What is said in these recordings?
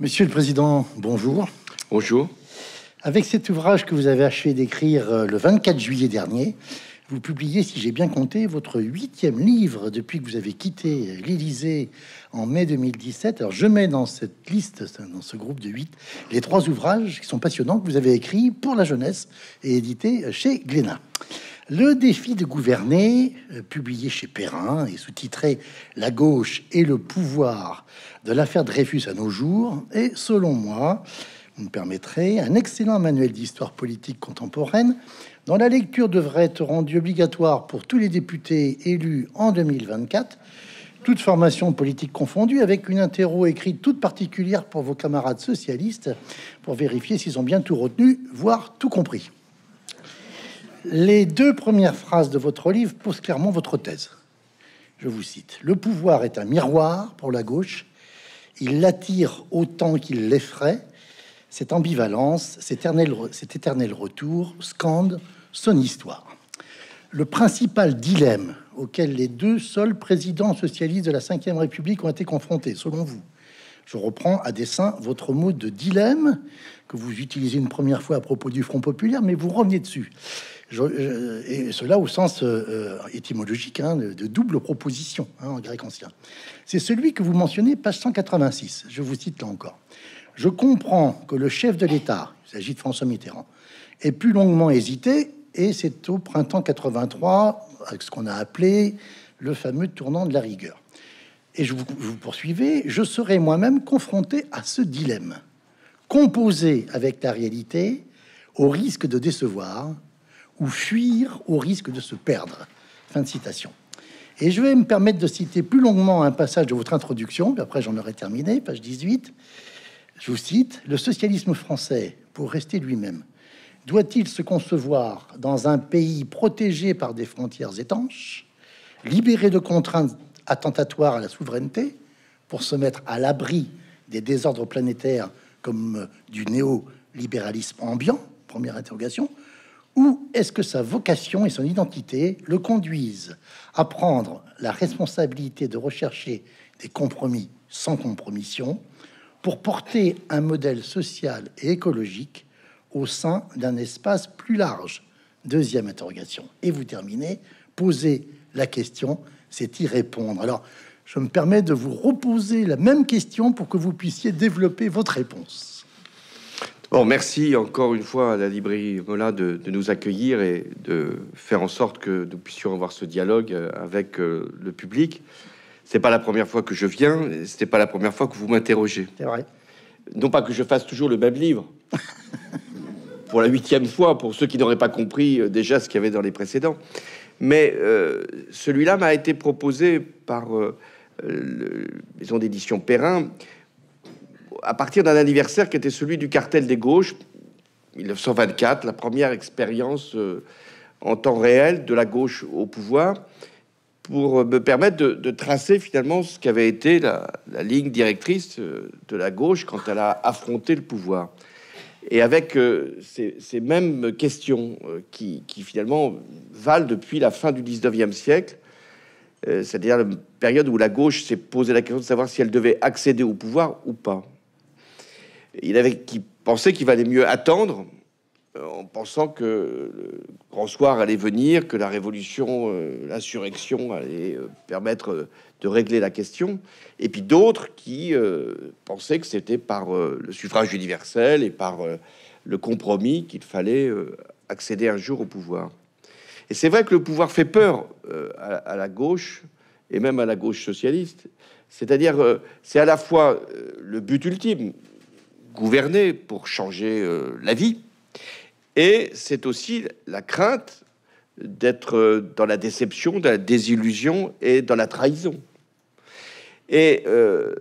Monsieur le Président, bonjour. Bonjour. Avec cet ouvrage que vous avez achevé d'écrire euh, le 24 juillet dernier, vous publiez, si j'ai bien compté, votre huitième livre depuis que vous avez quitté euh, l'Élysée en mai 2017. Alors je mets dans cette liste, dans ce groupe de huit, les trois ouvrages qui sont passionnants que vous avez écrits pour la jeunesse et édités euh, chez Glénat. Le défi de gouverner, euh, publié chez Perrin et sous-titré La gauche et le pouvoir de l'affaire Dreyfus à nos jours, est, selon moi, vous me permettrez, un excellent manuel d'histoire politique contemporaine dont la lecture devrait être rendue obligatoire pour tous les députés élus en 2024, toute formation politique confondue, avec une interro écrite toute particulière pour vos camarades socialistes pour vérifier s'ils ont bien tout retenu, voire tout compris les deux premières phrases de votre livre posent clairement votre thèse. Je vous cite Le pouvoir est un miroir pour la gauche. Il l'attire autant qu'il l'effraie. Cette ambivalence, cet éternel, retour, scande son histoire. Le principal dilemme auquel les deux seuls présidents socialistes de la Ve République ont été confrontés, selon vous, je reprends à dessein votre mot de dilemme que vous utilisez une première fois à propos du Front populaire, mais vous revenez dessus et cela au sens euh, euh, étymologique hein, de, double proposition hein, en grec ancien. C'est celui que vous mentionnez, page 186. Je vous cite là encore. Je comprends que le chef de l'État, il s'agit de François Mitterrand, ait plus longuement hésité, et c'est au printemps 83, avec ce qu'on a appelé le fameux tournant de la rigueur. Et je vous, vous poursuivez, je serai moi-même confronté à ce dilemme. composé avec la réalité, au risque de décevoir, ou fuir au risque de se perdre. Fin de citation. Et je vais me permettre de citer plus longuement un passage de votre introduction, puis après j'en aurai terminé, page 18. Je vous cite, Le socialisme français, pour rester lui-même, doit-il se concevoir dans un pays protégé par des frontières étanches, libéré de contraintes attentatoires à la souveraineté, pour se mettre à l'abri des désordres planétaires comme du néolibéralisme ambiant Première interrogation. Où est-ce que sa vocation et son identité le conduisent à prendre la responsabilité de rechercher des compromis sans compromission pour porter un modèle social et écologique au sein d'un espace plus large Deuxième interrogation. Et vous terminez, poser la question, c'est y répondre. Alors, je me permets de vous reposer la même question pour que vous puissiez développer votre réponse. Bon, merci encore une fois à la librairie Mola de, nous accueillir et de faire en sorte que nous puissions avoir ce dialogue euh, avec euh, le public. C'est pas la première fois que je viens, c'était pas la première fois que vous m'interrogez. C'est vrai. Non pas que je fasse toujours le même livre. pour la huitième fois, pour ceux qui n'auraient pas compris euh, déjà ce qu'il y avait dans les précédents. Mais celui-là m'a été proposé par la maison d'édition Perrin, à partir d'un anniversaire qui était celui du cartel des gauches, 1924, la première expérience euh, en temps réel de la gauche au pouvoir, pour euh, me permettre de, tracer finalement ce qu'avait été la, ligne directrice euh, de la gauche quand elle a affronté le pouvoir. Et avec ces, mêmes questions qui, qui, finalement valent depuis la fin du 19e siècle, c'est-à-dire la période où la gauche s'est posée la question de savoir si elle devait accéder au pouvoir ou pas il avait qui pensait qu'il valait mieux attendre euh, en pensant que le grand soir allait venir, que la révolution, euh, l'insurrection allait euh, permettre de régler la question, et puis d'autres qui pensaient que c'était par le suffrage universel et par le compromis qu'il fallait accéder un jour au pouvoir. Et c'est vrai que le pouvoir fait peur à, à, la gauche, et même à la gauche socialiste. C'est-à-dire, c'est à la fois le but ultime, gouverner, pour changer euh, la vie. Et c'est aussi la crainte d'être euh, dans la déception, dans la désillusion et dans la trahison. Et euh,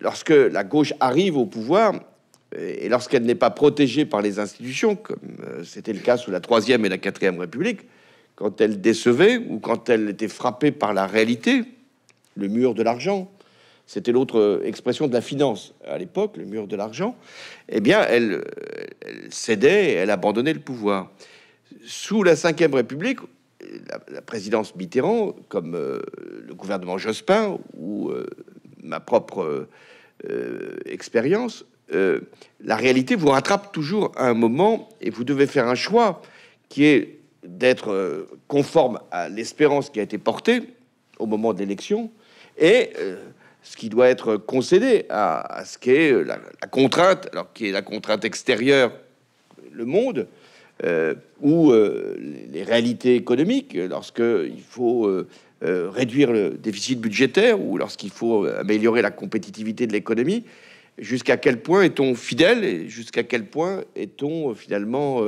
lorsque la gauche arrive au pouvoir, et lorsqu'elle n'est pas protégée par les institutions, comme c'était le cas sous la Troisième et la Quatrième République, quand elle décevait ou quand elle était frappée par la réalité, le mur de l'argent, c'était l'autre euh, expression de la finance à l'époque, le mur de l'argent, eh bien, elle, euh, cédait, elle abandonnait le pouvoir. Sous la Ve République, la, présidence Mitterrand, comme euh, le gouvernement Jospin ou ma propre expérience, la réalité vous rattrape toujours à un moment et vous devez faire un choix qui est d'être conforme à l'espérance qui a été portée au moment de l'élection et ce qui doit être concédé à, ce qu'est euh, la, contrainte, alors qui est la contrainte extérieure, le monde, euh, ou euh, les réalités économiques, lorsqu'il faut réduire le déficit budgétaire ou lorsqu'il faut améliorer la compétitivité de l'économie, jusqu'à quel point est-on fidèle et jusqu'à quel point est-on finalement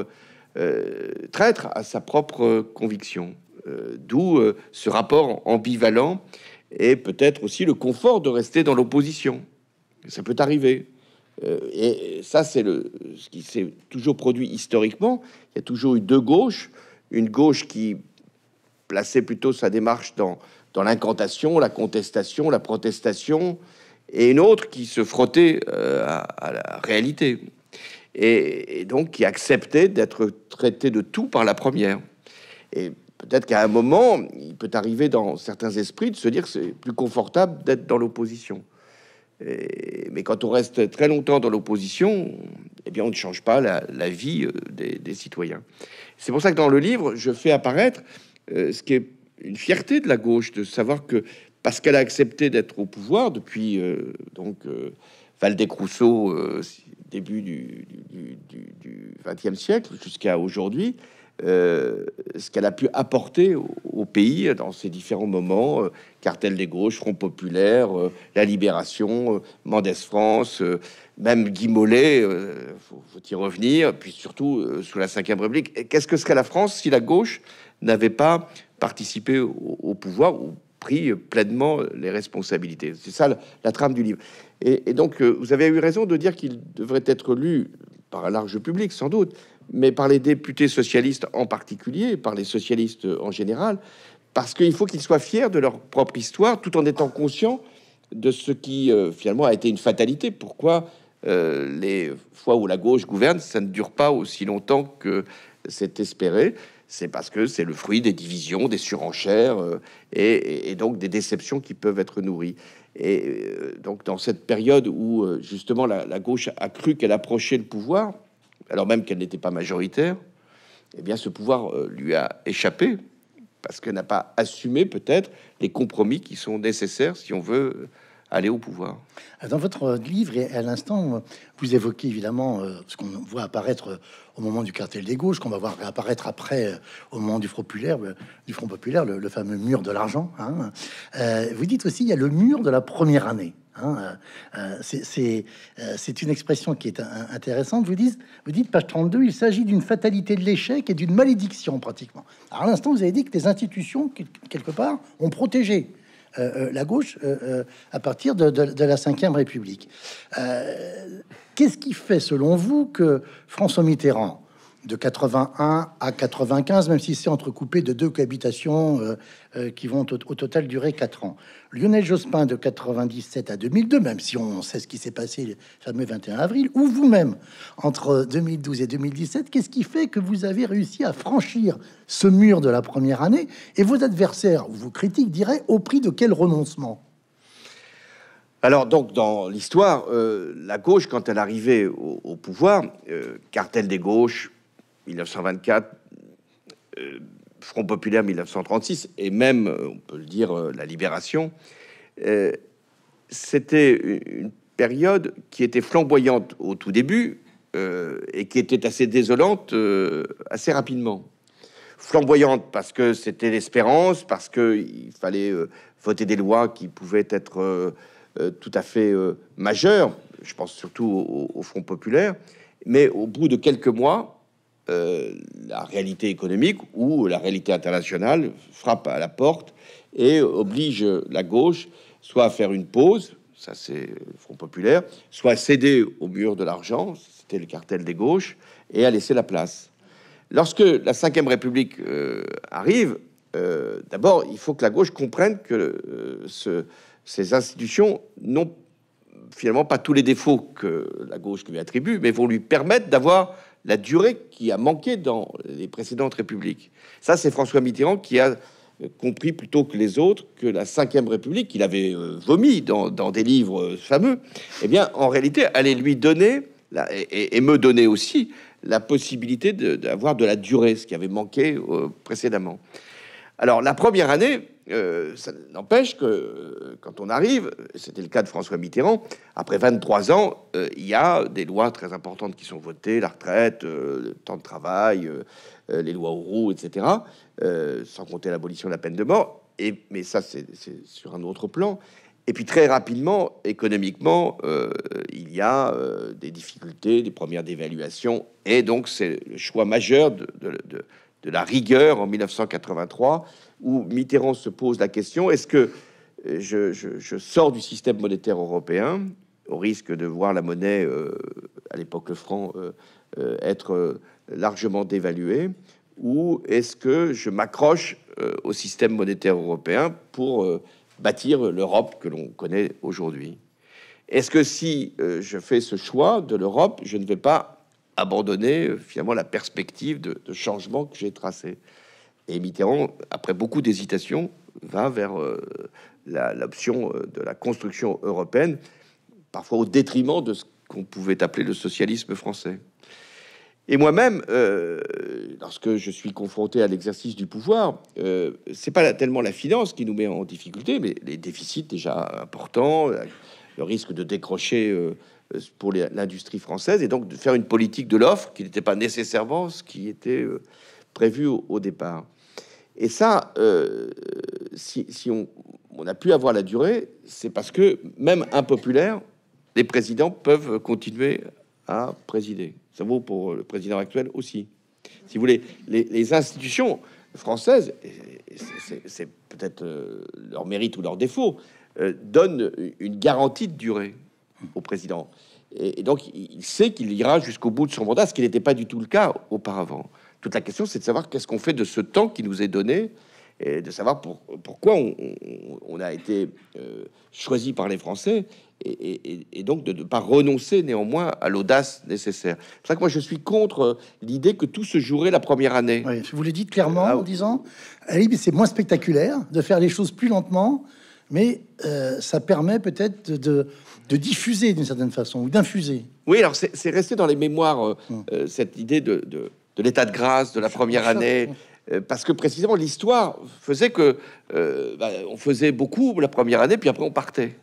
traître à sa propre conviction D'où ce rapport ambivalent et peut-être aussi le confort de rester dans l'opposition. Ça peut arriver. Euh, et ça, c'est ce qui s'est toujours produit historiquement. Il y a toujours eu deux gauches. Une gauche qui plaçait plutôt sa démarche dans, dans l'incantation, la contestation, la protestation, et une autre qui se frottait euh, à, la réalité. Et, et donc qui acceptait d'être traité de tout par la première. Et Peut-être qu'à un moment, il peut arriver dans certains esprits de se dire que c'est plus confortable d'être dans l'opposition. Mais quand on reste très longtemps dans l'opposition, eh bien, on ne change pas la, vie euh, des, citoyens. C'est pour ça que dans le livre, je fais apparaître euh, ce qui est une fierté de la gauche, de savoir que parce qu'elle a accepté d'être au pouvoir depuis euh, donc Valdez-Crousseau, début du XXe siècle jusqu'à aujourd'hui, euh, ce qu'elle a pu apporter au, pays dans ces différents moments, euh, cartel des gauches, Front populaire, euh, la libération, Mendès France, même Guy Mollet, faut, y revenir, puis surtout sous la Ve République. Qu'est-ce que serait la France si la gauche n'avait pas participé au, pouvoir ou pris pleinement les responsabilités C'est ça la, trame du livre. et donc, vous avez eu raison de dire qu'il devrait être lu par un large public sans doute, mais par les députés socialistes en particulier, par les socialistes en général, parce qu'il faut qu'ils soient fiers de leur propre histoire, tout en étant conscients de ce qui euh, finalement a été une fatalité. Pourquoi euh, les fois où la gauche gouverne, ça ne dure pas aussi longtemps que c'est espéré C'est parce que c'est le fruit des divisions, des surenchères euh, et, donc des déceptions qui peuvent être nourries. Et euh, donc, dans cette période où euh, justement la, gauche a cru qu'elle approchait le pouvoir, alors même qu'elle n'était pas majoritaire, eh bien, ce pouvoir euh, lui a échappé parce qu'elle n'a pas assumé peut-être les compromis qui sont nécessaires si on veut aller au pouvoir. Euh, dans votre euh, livre, et à l'instant, vous évoquez évidemment euh, ce qu'on voit apparaître au moment du cartel des gauches, qu'on va voir apparaître après au moment du Front populaire, du Front populaire le, fameux mur de l'argent. Hein. vous dites aussi il y a le mur de la première année. Hein. c'est une expression qui est intéressante. Vous dites, vous dites, page 32, il s'agit d'une fatalité de l'échec et d'une malédiction pratiquement. à l'instant, vous avez dit que les institutions, quelque part, ont protégé euh, euh, la gauche euh, à partir de, la Ve République. Qu'est-ce qui fait, selon vous, que François Mitterrand, de 81 à 95, même si c'est entrecoupé de deux cohabitations euh, euh, qui vont au, total durer quatre ans. Lionel Jospin de 97 à 2002, même si on sait ce qui s'est passé le fameux 21 avril, ou vous-même entre 2012 et 2017, qu'est-ce qui fait que vous avez réussi à franchir ce mur de la première année et vos adversaires ou vos critiques diraient au prix de quel renoncement alors donc dans l'histoire, euh, la gauche, quand elle arrivait au, pouvoir, cartel des gauches, 1924, euh, Front populaire 1936, et même, euh, on peut le dire, euh, la Libération, c'était une période qui était flamboyante au tout début et qui était assez désolante assez rapidement. Flamboyante parce que c'était l'espérance, parce qu'il fallait voter des lois qui pouvaient être tout à fait majeures, je pense surtout au Front populaire, mais au bout de quelques mois, euh, la réalité économique ou la réalité internationale frappe à la porte et oblige la gauche soit à faire une pause, ça c'est le Front populaire, soit à céder au mur de l'argent, c'était le cartel des gauches, et à laisser la place. Lorsque la Ve République euh, arrive, euh, d'abord il faut que la gauche comprenne que ces institutions n'ont finalement pas tous les défauts que la gauche lui attribue, mais vont lui permettre d'avoir la durée qui a manqué dans les précédentes républiques. Ça, c'est François Mitterrand qui a compris plutôt que les autres que la cinquième République, qu'il avait euh, vomi dans, des livres euh, fameux, eh bien, en réalité, allait lui donner, et, me donner aussi, la possibilité d'avoir de, la durée, ce qui avait manqué euh, précédemment. Alors, la première année, ça n'empêche que quand on arrive, c'était le cas de François Mitterrand, après 23 ans, euh, il y a des lois très importantes qui sont votées, la retraite, euh, le temps de travail, euh, les lois Auroux, etc., sans compter l'abolition de la peine de mort. Et, mais ça, c'est sur un autre plan. Et puis très rapidement, économiquement, il y a des difficultés, des premières dévaluations. Et donc, c'est le choix majeur de, de, la rigueur en 1983, où Mitterrand se pose la question, est-ce que je, sors du système monétaire européen, au risque de voir la monnaie, euh, à l'époque le franc, euh, euh, être largement dévaluée, ou est-ce que je m'accroche au système monétaire européen pour bâtir l'Europe que l'on connaît aujourd'hui Est-ce que si je fais ce choix de l'Europe, je ne vais pas abandonner finalement la perspective de, changement que j'ai tracée Et Mitterrand, après beaucoup d'hésitations, va vers euh, l'option euh, de la construction européenne, parfois au détriment de ce qu'on pouvait appeler le socialisme français. Et moi-même, euh, lorsque je suis confronté à l'exercice du pouvoir, euh, c'est pas tellement la finance qui nous met en difficulté, mais les déficits déjà importants, le risque de décrocher pour l'industrie française, et donc de faire une politique de l'offre qui n'était pas nécessairement ce qui était prévu au, au départ. Et ça, si, on, a pu avoir la durée, c'est parce que même impopulaire, les présidents peuvent continuer à présider. Ça vaut pour le président actuel aussi. Si vous voulez, les, institutions françaises, c'est peut-être euh, leur mérite ou leur défaut, euh, donnent une garantie de durée au président. et donc, il sait qu'il ira jusqu'au bout de son mandat, ce qui n'était pas du tout le cas auparavant. Toute la question, c'est de savoir qu'est-ce qu'on fait de ce temps qui nous est donné de savoir pourquoi on, a été euh, choisi par les Français et, donc de ne pas renoncer néanmoins à l'audace nécessaire. C'est ça que moi je suis contre euh, l'idée que tout se jouerait la première année. Oui, je vous le dites clairement ah en disant, c'est moins spectaculaire de faire les choses plus lentement, mais euh, ça permet peut-être de, diffuser d'une certaine façon ou d'infuser. Oui, alors c'est resté dans les mémoires hum. cette idée de, l'état de grâce de la première année. Hum. Euh, parce que précisément l'histoire faisait que euh, bah, on faisait beaucoup la première année, puis après on partait.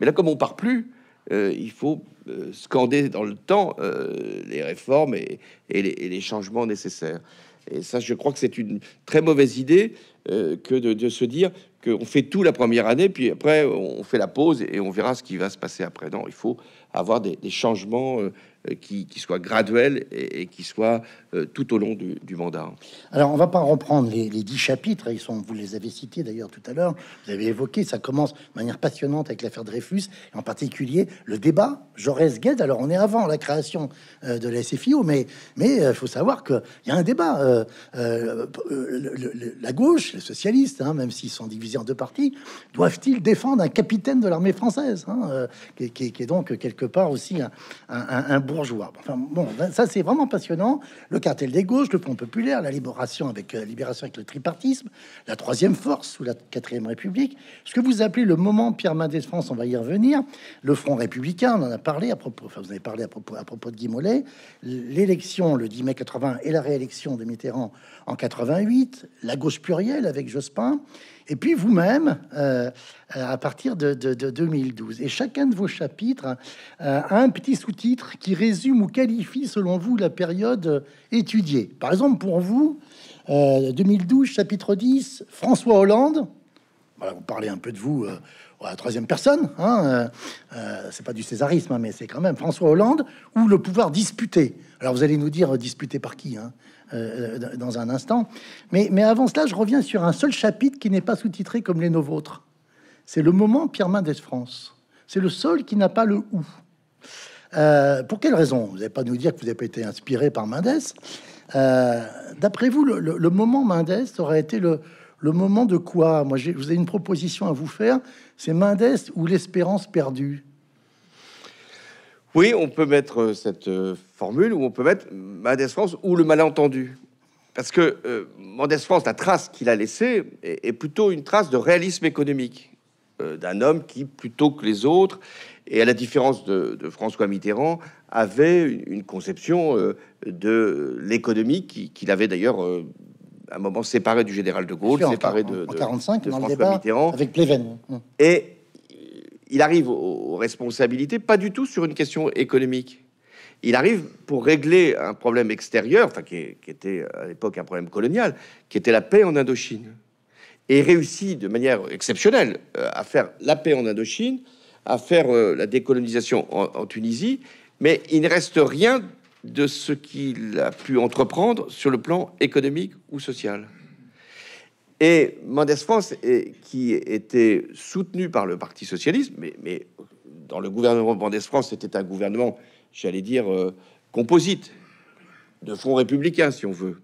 Mais là, comme on part plus, euh, il faut scander dans le temps les réformes et, les, changements nécessaires. Et ça, je crois que c'est une très mauvaise idée que de, se dire qu'on fait tout la première année, puis après on fait la pause et on verra ce qui va se passer après. Non, il faut avoir des, des changements euh, qui, soit graduel et, qui soit euh, tout au long du, mandat. Alors, on va pas reprendre les, dix chapitres. Ils sont, vous les avez cités d'ailleurs tout à l'heure. Vous avez évoqué, ça commence de manière passionnante avec l'affaire Dreyfus, et en particulier le débat Jaurès-Gued. Alors, on est avant la création euh, de la SFIO, mais mais il faut savoir qu'il y a un débat. la gauche, les socialistes, hein, même s'ils sont divisés en deux parties, doivent-ils défendre un capitaine de l'armée française, hein, qui, est donc quelque part aussi un, un, un Enfin, bon, ben, ça c'est vraiment passionnant. Le cartel des gauches, le Front populaire, la libération avec la euh, libération avec le tripartisme, la troisième force sous la quatrième République, ce que vous appelez le moment Pierre Mendès France, on va y revenir. Le Front républicain, on en a parlé à propos, vous avez parlé à propos, à propos de Guy Mollet, l'élection le 10 mai 80 et la réélection de Mitterrand en 88, la gauche plurielle avec Jospin et puis vous-même euh, à partir de, 2012. Et chacun de vos chapitres euh, a un petit sous-titre qui résume ou qualifie selon vous la période étudiée. Par exemple, pour vous, 2012, euh, chapitre 10, François Hollande. Voilà, vous parlez un peu de vous la troisième personne, hein, euh, c'est pas du césarisme, hein, mais c'est quand même François Hollande, ou le pouvoir disputé. Alors vous allez nous dire disputé par qui hein euh, euh, dans un instant. Mais, avant cela, je reviens sur un seul chapitre qui n'est pas sous-titré comme les nôtres. C'est le moment Pierre Mendès France. C'est le seul qui n'a pas le ou. Euh, pour quelle raison Vous n'allez pas nous dire que vous n'avez pas été inspiré par Mendès. D'après vous, le, moment Mendès aurait été le, le moment de quoi Moi, je vous ai une proposition à vous faire. C'est Mendès ou l'espérance perdue. Oui, on peut mettre euh, cette euh, formule ou on peut mettre Mendès France ou le malentendu. Parce que euh, France, la trace qu'il a laissée est, plutôt une trace de réalisme économique, euh, d'un homme qui, plutôt que les autres, et à la différence de, François Mitterrand, avait une, conception de l'économie qu'il avait d'ailleurs à un moment séparé du général de Gaulle, séparé de, de, 45, de François débat, Mitterrand. Avec Pleven. Et il arrive aux responsabilités pas du tout sur une question économique. Il arrive pour régler un problème extérieur, qui, était à l'époque un problème colonial, qui était la paix en Indochine. Et réussit de manière exceptionnelle euh, à faire la paix en Indochine, à faire euh, la décolonisation en Tunisie, mais il ne reste rien de ce qu'il a pu entreprendre sur le plan économique ou social. Et Mendes France, et, qui était soutenu par le Parti socialiste, mais, dans le gouvernement Mendes France, c'était un gouvernement, j'allais dire, euh, composite, de front républicain, si on veut.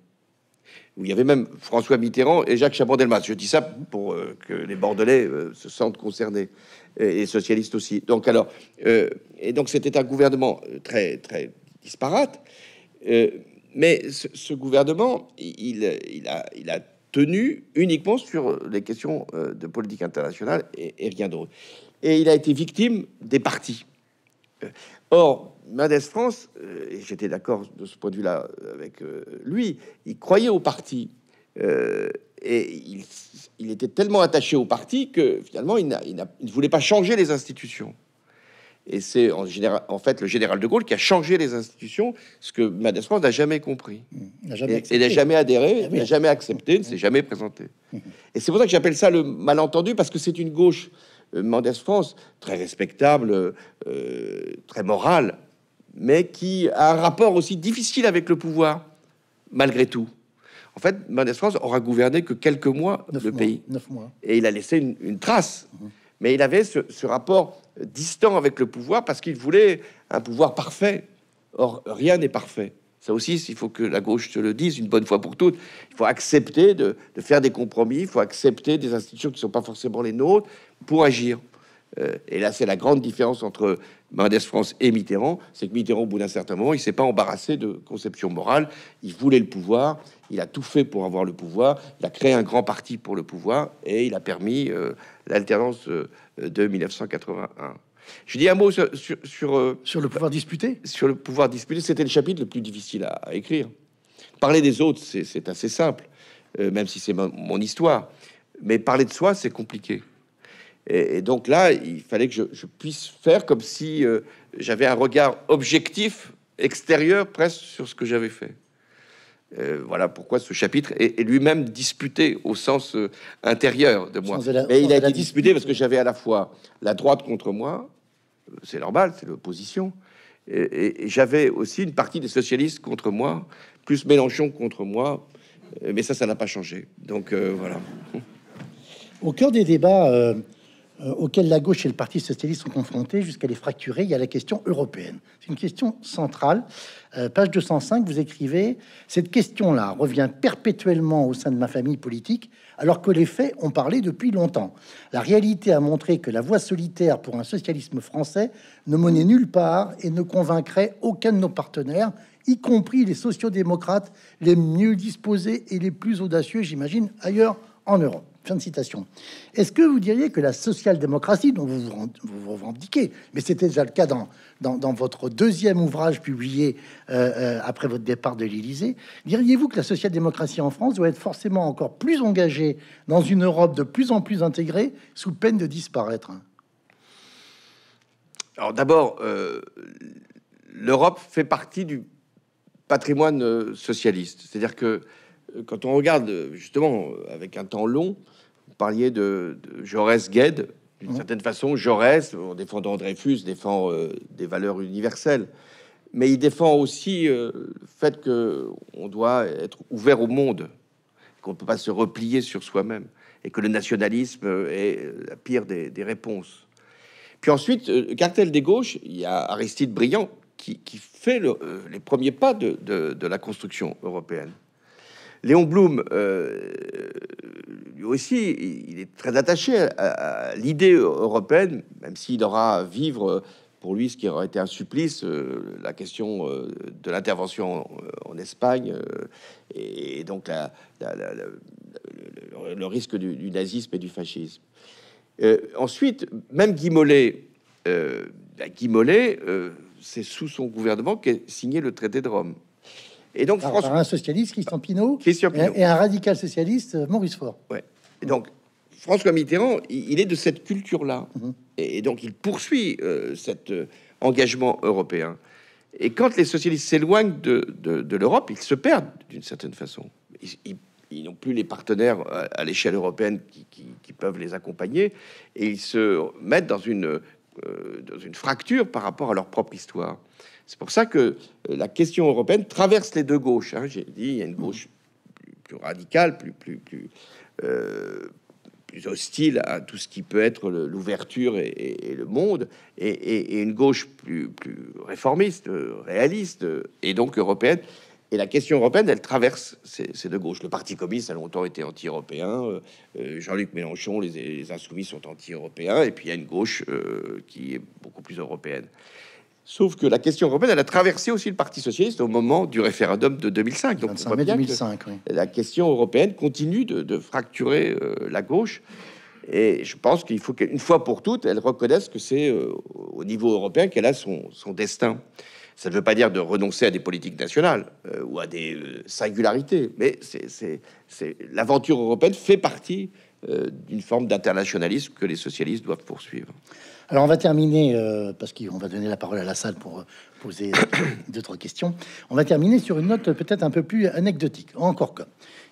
Où il y avait même François Mitterrand et Jacques Chaban-Delmas. Je dis ça pour euh, que les Bordelais euh, se sentent concernés, et socialistes aussi. Donc alors, et donc c'était un gouvernement très, très disparate. mais ce, gouvernement, il, il, a, il a tenu uniquement sur euh, les questions euh, de politique internationale et, rien d'autre. Et il a été victime des partis. Euh, or, Mendes France, j'étais d'accord de ce point de vue-là avec lui, il croyait aux partis. et il, était tellement attaché aux partis que finalement, il ne voulait pas changer les institutions. Et c'est en, général, en fait le général de Gaulle qui a changé les institutions, ce que Mendès-France n'a jamais compris. Il mmh. jamais n'a jamais adhéré, ah n'a jamais accepté, ne s'est mmh. jamais présenté. Mmh. Et c'est pour ça que j'appelle ça le malentendu, parce que c'est une gauche, euh, Mendes Mendès France, très respectable, euh, très morale, mais qui a un rapport aussi difficile avec le pouvoir, malgré tout. En fait, Mendès France aura gouverné que quelques mois le pays. Neuf mois. Et il a laissé une, trace. Mais il avait ce rapport distant avec le pouvoir parce qu'il voulait un pouvoir parfait. Or, rien n'est parfait. Ça aussi, il faut que la gauche se le dise une bonne fois pour toutes. Il faut accepter de, faire des compromis, il faut accepter des institutions qui ne sont pas forcément les nôtres pour agir. Euh, et là, c'est la grande différence entre Mendes France et Mitterrand, c'est que Mitterrand, au bout d'un certain moment, il s'est pas embarrassé de conception morale. Il voulait le pouvoir, il a tout fait pour avoir le pouvoir, il a créé un grand parti pour le pouvoir et il a permis euh, l'alternance euh, de 1981. Je dis un mot sur... Sur, euh, le pouvoir disputé Sur le pouvoir disputé, c'était le chapitre le plus difficile à, écrire. Parler des autres, c'est assez simple, euh, même si c'est mon histoire. Mais parler de soi, c'est compliqué. Et, donc là, il fallait que je, puisse faire comme si euh, j'avais un regard objectif, extérieur presque, sur ce que j'avais fait. Euh, voilà pourquoi ce chapitre est, lui-même disputé au sens euh, intérieur de moi. Mais il a été disputé parce que j'avais à la fois la droite contre moi, euh, c'est normal, c'est l'opposition, et, j'avais aussi une partie des socialistes contre moi, plus Mélenchon contre moi. Mais ça, ça n'a pas changé. Donc voilà. Au cœur des débats euh, auxquels la gauche et le Parti socialiste sont confrontés jusqu'à les fracturer, il y a la question européenne. C'est une question centrale. Euh, page 205, vous écrivez Cette question-là revient perpétuellement au sein de ma famille politique, alors que les faits ont parlé depuis longtemps. La réalité a montré que la voie solitaire pour un socialisme français ne menait nulle part et ne convaincrait aucun de nos partenaires, y compris les sociodémocrates les mieux disposés et les plus audacieux, j'imagine, ailleurs en Europe. Fin de citation. Est-ce que vous diriez que la social-démocratie dont vous vous, revendiquez, mais c'était déjà le cas dans, votre deuxième ouvrage publié euh, euh, après votre départ de l'Élysée, diriez-vous que la social-démocratie en France doit être forcément encore plus engagée dans une Europe de plus en plus intégrée sous peine de disparaître Alors d'abord, euh, l'Europe fait partie du patrimoine socialiste, c'est-à-dire que euh, quand on regarde euh, justement euh, avec un temps long, vous parliez de, Jaurès Gued, d'une certaine façon, Jaurès, en défendant Dreyfus, défend des valeurs universelles. Mais il défend aussi le fait qu'on doit être ouvert au monde, qu'on ne peut pas se replier sur soi-même, et que le nationalisme est la pire des, réponses. Puis ensuite, cartel des gauches, il y a Aristide Briand qui, fait les premiers pas de la construction européenne. Léon Blum, euh, lui aussi, il est très attaché à, l'idée européenne, même s'il aura à vivre euh, pour lui ce qui aurait été un supplice, euh, la question de l'intervention en, Espagne et donc le, risque du, nazisme et du fascisme. ensuite, même Guy Mollet, ben Guy Mollet c'est sous son gouvernement qu'est signé le traité de Rome. Et donc, ah, un socialiste, Christian Pinault, et un radical socialiste, Maurice Faure. Ouais. donc, François Mitterrand, il est de cette culture-là. Mhm. Et donc, il poursuit euh, cet euh, engagement européen. Et quand les socialistes s'éloignent de, de, l'Europe, ils se perdent d'une certaine façon. Ils, n'ont plus les partenaires euh, à, l'échelle européenne qui, qui, peuvent les accompagner. Et ils se mettent dans une, dans une fracture par rapport à leur propre histoire. C'est pour ça que euh, la question européenne traverse les deux gauches. Hein. J'ai dit, il y a une gauche plus, radicale, euh, plus, hostile à tout ce qui peut être l'ouverture et, le monde, et, une gauche plus, réformiste, réaliste, et donc européenne. Et la question européenne, elle traverse ces, deux gauches. Le Parti communiste a longtemps été anti-européen. Euh, Jean-Luc Mélenchon, les, insoumis sont anti-européens. Et puis il y a une gauche qui est beaucoup plus européenne. Sauf que la question européenne, elle a traversé aussi le Parti socialiste au moment du référendum de 2005. Donc, 2005, la question européenne continue de, fracturer euh, la gauche. Et je pense qu'il faut qu'une fois pour toutes, elle reconnaisse que c'est euh, au niveau européen qu'elle a son, destin. Ça ne veut pas dire de renoncer à des politiques nationales euh, ou à des singularités, mais c'est l'aventure européenne fait partie euh, d'une forme d'internationalisme que les socialistes doivent poursuivre. Alors on va terminer, euh, parce qu'on va donner la parole à la salle pour euh, poser d'autres questions, on va terminer sur une note peut-être un peu plus anecdotique, encore que.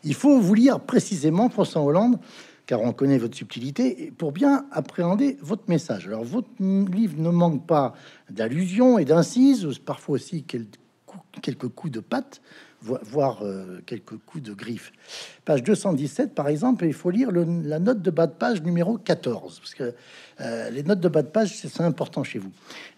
Il faut vous lire précisément François Hollande, car on connaît votre subtilité, pour bien appréhender votre message. Alors votre livre ne manque pas d'allusions et d'incises, parfois aussi quelques coups de patte, voir euh, quelques coups de griffe. Page 217, par exemple, il faut lire la note de bas de page numéro 14, parce que euh, les notes de bas de page, c'est important chez vous.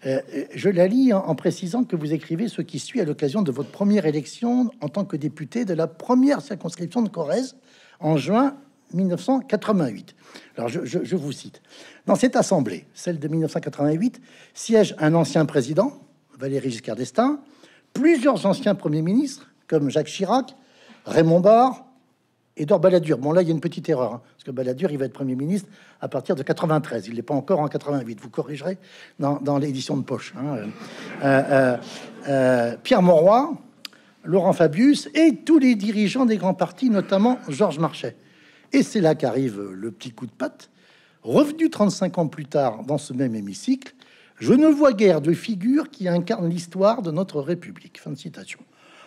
Euh, je la lis en, précisant que vous écrivez ce qui suit à l'occasion de votre première élection en tant que député de la première circonscription de Corrèze en juin 1988. Alors, je, je vous cite. Dans cette assemblée, celle de 1988, siège un ancien président, Valéry Giscard d'Estaing, plusieurs anciens premiers ministres, comme Jacques Chirac, Raymond Barre, Edouard Balladur. Bon, là, il y a une petite erreur, hein, parce que Balladur, il va être Premier ministre à partir de 93. Il n'est pas encore en 88. Vous corrigerez dans, l'édition de poche. Hein. Euh, euh, euh, Pierre Mauroy, Laurent Fabius et tous les dirigeants des grands partis, notamment Georges Marchais. Et c'est là qu'arrive le petit coup de patte. Revenu 35 ans plus tard dans ce même hémicycle, je ne vois guère de figure qui incarne l'histoire de notre République. Fin de citation.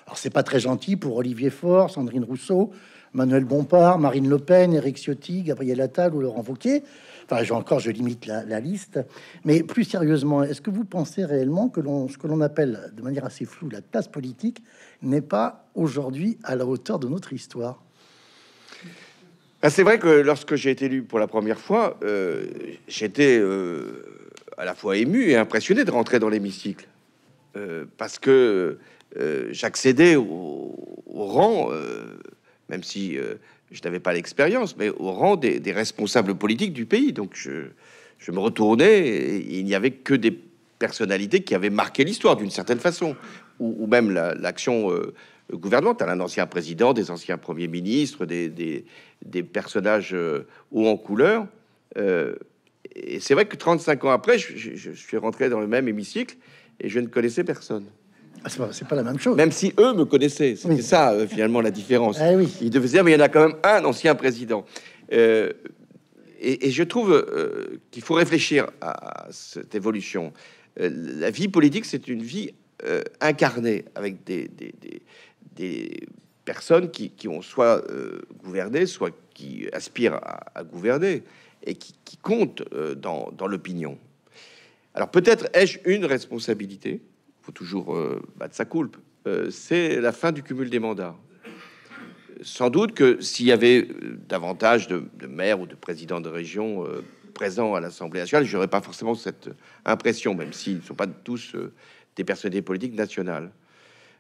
Alors c'est pas très gentil pour Olivier Faure, Sandrine Rousseau, Manuel Bompard, Marine Le Pen, Éric Ciotti, Gabriel Attal ou Laurent Vauquier. Enfin, encore, je limite la, liste. Mais plus sérieusement, est-ce que vous pensez réellement que ce que l'on appelle de manière assez floue la classe politique n'est pas aujourd'hui à la hauteur de notre histoire ben, C'est vrai que lorsque j'ai été élu pour la première fois, euh, j'étais euh, à la fois ému et impressionné de rentrer dans l'hémicycle. Euh, parce que euh, j'accédais au, rang, euh, même si euh, je n'avais pas l'expérience, mais au rang des, responsables politiques du pays. Donc je, me retournais et il n'y avait que des personnalités qui avaient marqué l'histoire d'une certaine façon, ou, même l'action gouvernante gouvernementale, un ancien président, des anciens premiers ministres, des, personnages haut hauts en couleur. et c'est vrai que 35 ans après, je suis rentré dans le même hémicycle et je ne connaissais personne. Ah, c'est, pas, la même chose. Même si eux me connaissaient, c'est ça euh, finalement la différence. Eh oui. Ils devaient dire, mais il y en a quand même un ancien président. Euh, et, je trouve euh, qu'il faut réfléchir à, cette évolution. la vie politique, c'est une vie incarnée avec des, personnes qui, ont soit gouverné, soit qui aspirent à, gouverner et qui, comptent dans l'opinion. Alors peut-être ai-je une responsabilité faut toujours euh, battre sa coulpe, euh, c'est la fin du cumul des mandats. Sans doute que s'il y avait euh, davantage de, maires ou de présidents de région présents à l'Assemblée nationale, j'aurais pas forcément cette impression, même s'ils ne sont pas tous des personnalités politiques nationales.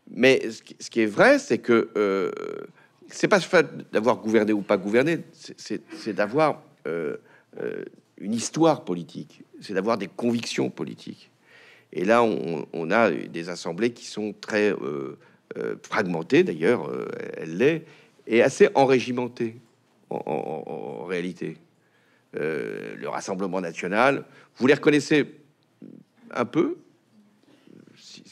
Mais ce qui est vrai, c'est que c'est pas ce fait d'avoir gouverné ou pas gouverné, c'est d'avoir une histoire politique, c'est d'avoir des convictions politiques. Et là, on, a des assemblées qui sont très euh, euh, fragmentées, d'ailleurs, euh, elle l'est, et assez enrégimentées en, réalité. le Rassemblement national, vous les reconnaissez un peu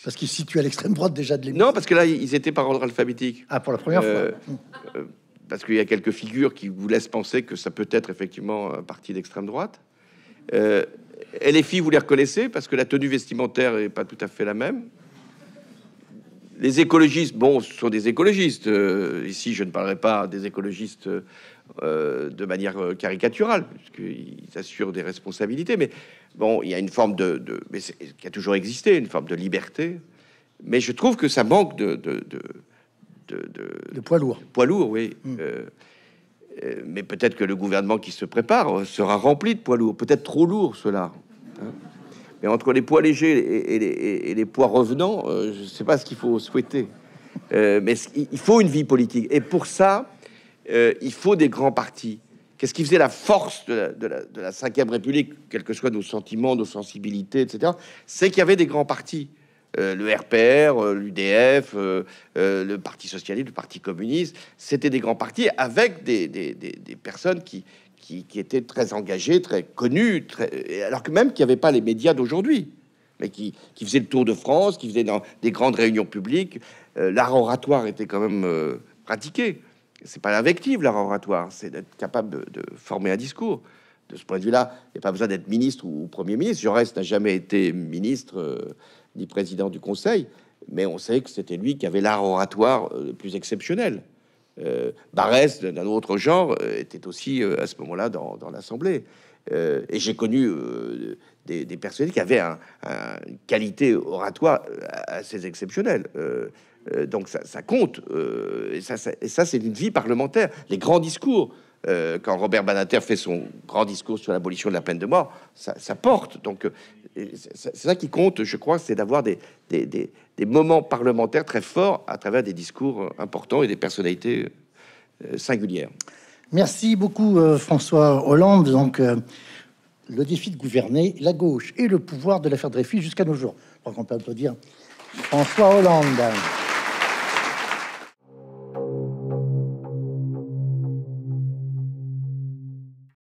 parce qu'ils se situent à l'extrême droite déjà de l'émission. Non, parce que là, ils étaient par ordre alphabétique. Ah, pour la première fois. parce qu'il y a quelques figures qui vous laissent penser que ça peut être effectivement un parti d'extrême droite. Et les filles, vous les reconnaissez parce que la tenue vestimentaire n'est pas tout à fait la même. Les écologistes, bon, ce sont des écologistes. Euh, ici, je ne parlerai pas des écologistes euh, de manière euh, caricaturale, puisqu'ils assurent des responsabilités. Mais bon, il y a une forme de, mais qui a toujours existé, une forme de liberté. Mais je trouve que ça manque de de, de, de poids lourd. poids lourd, oui. Mmh. Euh, mais peut-être que le gouvernement qui se prépare sera rempli de poids lourds, peut-être trop lourd cela. Hein. Mais entre les poids légers et, les, poids revenants, euh, je ne sais pas ce qu'il faut souhaiter. Euh, mais il faut une vie politique. Et pour ça, il faut des grands partis. Qu'est-ce qui faisait la force de la, de Ve République, quels que soient nos sentiments, nos sensibilités, etc. C'est qu'il y avait des grands partis. Euh, le RPR, euh, l'UDF, euh, le Parti socialiste, le Parti communiste. C'était des grands partis avec des, personnes qui, étaient très engagées, très connues, alors que même qu'il n'y avait pas les médias d'aujourd'hui, mais qui, faisaient le tour de France, qui faisaient dans des grandes réunions publiques. L'art oratoire était quand même pratiqué. C'est pas l'invective, l'art oratoire, c'est d'être capable de, former un discours de ce point de vue-là, il n'y a pas besoin d'être ministre ou, Premier ministre. reste n'a jamais été ministre dit président du Conseil, mais on sait que c'était lui qui avait l'art oratoire euh, le plus exceptionnel. Euh, Barès, d'un autre genre, euh, était aussi euh, à ce moment-là dans, l'Assemblée. et j'ai connu des, des qui avaient une qualité oratoire assez exceptionnelle. donc ça, compte. et ça, ça c'est une vie parlementaire. Les grands discours, euh, quand Robert Banater fait son grand discours sur l'abolition de la peine de mort, ça, porte. Donc, euh, c'est ça qui compte, je crois, c'est d'avoir des, des, moments parlementaires très forts à travers des discours importants et des personnalités euh, singulières. Merci beaucoup, François Hollande. Donc, le défi de gouverner la gauche et le pouvoir de l'affaire Dreyfus jusqu'à nos jours. crois qu'on peut dire... François Hollande.